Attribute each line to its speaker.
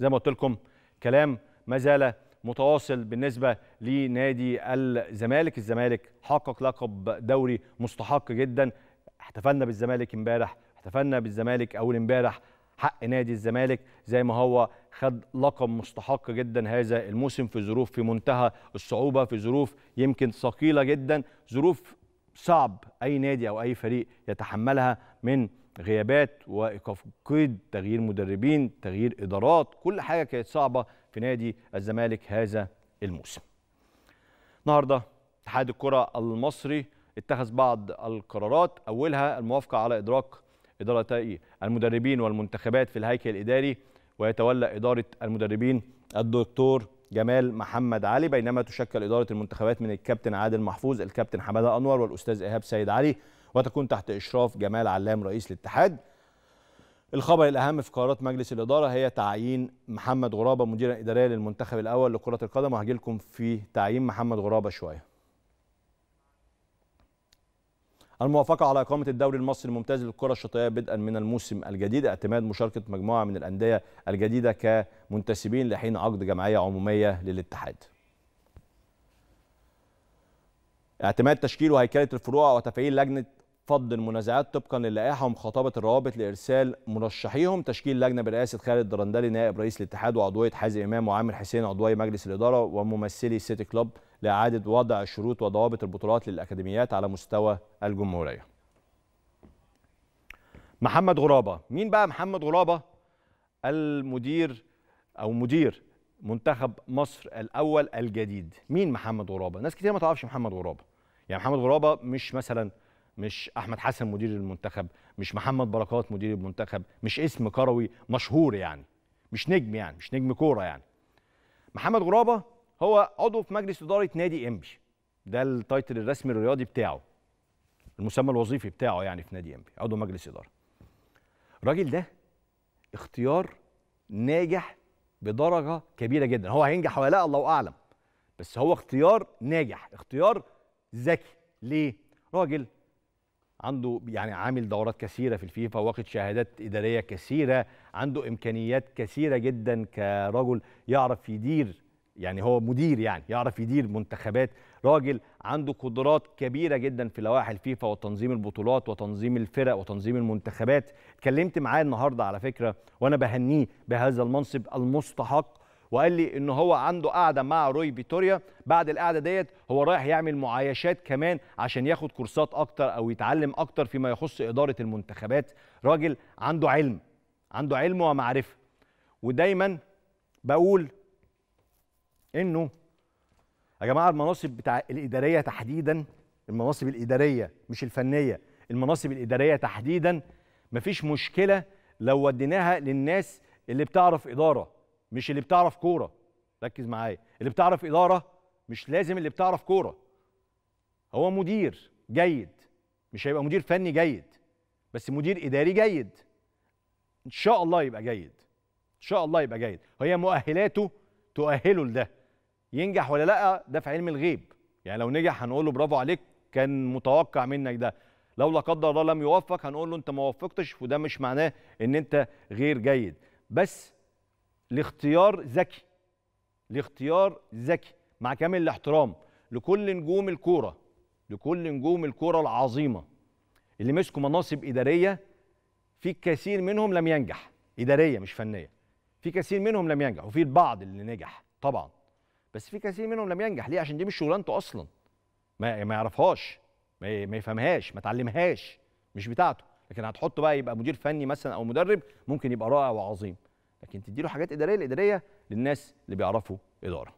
Speaker 1: زي ما قلت لكم كلام ما زال متواصل بالنسبه لنادي الزمالك الزمالك حقق لقب دوري مستحق جدا احتفلنا بالزمالك امبارح احتفلنا بالزمالك اول امبارح حق نادي الزمالك زي ما هو خد لقب مستحق جدا هذا الموسم في ظروف في منتهى الصعوبه في ظروف يمكن ثقيله جدا ظروف صعب اي نادي او اي فريق يتحملها من غيابات وايقاف قيد تغيير مدربين تغيير ادارات كل حاجه كانت صعبه في نادي الزمالك هذا الموسم النهارده اتحاد الكره المصري اتخذ بعض القرارات اولها الموافقه على ادراك ادارتي المدربين والمنتخبات في الهيكل الاداري ويتولى اداره المدربين الدكتور جمال محمد علي بينما تشكل إدارة المنتخبات من الكابتن عادل محفوظ الكابتن حمادة أنور والأستاذ إيهاب سيد علي وتكون تحت إشراف جمال علام رئيس الاتحاد الخبر الأهم في قرارات مجلس الإدارة هي تعيين محمد غرابة مديرا إداريا للمنتخب الأول لكرة القدم وهجي لكم في تعيين محمد غرابة شوية الموافقة على إقامة الدوري المصري الممتاز للكرة الشاطئية بدءا من الموسم الجديد اعتماد مشاركة مجموعة من الأندية الجديدة كمنتسبين لحين عقد جمعية عمومية للاتحاد اعتماد تشكيل وهيكلة الفروع وتفعيل لجنة فض المنازعات طبقا للائحه ومخاطبه الروابط لارسال مرشحيهم تشكيل لجنه برئاسه خالد الدرندلي نائب رئيس الاتحاد وعضويه حازم امام وعامر حسين عضوي مجلس الاداره وممثلي سيتي كلوب لاعاده وضع شروط وضوابط البطولات للاكاديميات على مستوى الجمهوريه. محمد غرابه، مين بقى محمد غرابه؟ المدير او مدير منتخب مصر الاول الجديد، مين محمد غرابه؟ ناس كتير ما تعرفش محمد غرابه. يعني محمد غرابه مش مثلا مش احمد حسن مدير المنتخب مش محمد بركات مدير المنتخب مش اسم كروي مشهور يعني مش نجم يعني مش نجم كوره يعني محمد غرابه هو عضو في مجلس اداره نادي انبي ده التايتل الرسمي الرياضي بتاعه المسمى الوظيفي بتاعه يعني في نادي انبي عضو مجلس اداره الراجل ده اختيار ناجح بدرجه كبيره جدا هو هينجح ولا لا الله اعلم بس هو اختيار ناجح اختيار ذكي ليه راجل عنده يعني عامل دورات كثيره في الفيفا واخد شهادات اداريه كثيره عنده امكانيات كثيره جدا كرجل يعرف يدير يعني هو مدير يعني يعرف يدير منتخبات راجل عنده قدرات كبيره جدا في لوائح الفيفا وتنظيم البطولات وتنظيم الفرق وتنظيم المنتخبات اتكلمت معاه النهارده على فكره وانا بهنيه بهذا المنصب المستحق وقال لي ان هو عنده قعده مع روي فيتوريا بعد القعده ديت هو رايح يعمل معايشات كمان عشان ياخد كورسات اكتر او يتعلم اكتر فيما يخص اداره المنتخبات راجل عنده علم عنده علم ومعرفه ودايما بقول انه يا جماعه المناصب بتاع الاداريه تحديدا المناصب الاداريه مش الفنيه المناصب الاداريه تحديدا مفيش مشكله لو وديناها للناس اللي بتعرف اداره مش اللي بتعرف كوره ركز معايا اللي بتعرف اداره مش لازم اللي بتعرف كوره هو مدير جيد مش هيبقى مدير فني جيد بس مدير اداري جيد ان شاء الله يبقى جيد ان شاء الله يبقى جيد هي مؤهلاته تؤهله لده ينجح ولا لا ده في علم الغيب يعني لو نجح هنقول له برافو عليك كان متوقع منك ده لو لا قدر الله لم يوفق هنقول له انت ما وفقتش وده مش معناه ان انت غير جيد بس لاختيار ذكي لاختيار ذكي مع كامل الاحترام لكل نجوم الكوره لكل نجوم الكوره العظيمه اللي مسكوا مناصب اداريه في كثير منهم لم ينجح اداريه مش فنيه في كثير منهم لم ينجح وفي البعض اللي نجح طبعا بس في كثير منهم لم ينجح ليه عشان دي مش شغلانته اصلا ما ما يعرفهاش ما يفهمهاش ما تعلمهاش مش بتاعته لكن هتحطه بقى يبقى مدير فني مثلا او مدرب ممكن يبقى رائع وعظيم لكن تديله حاجات اداريه الاداريه للناس اللي بيعرفوا اداره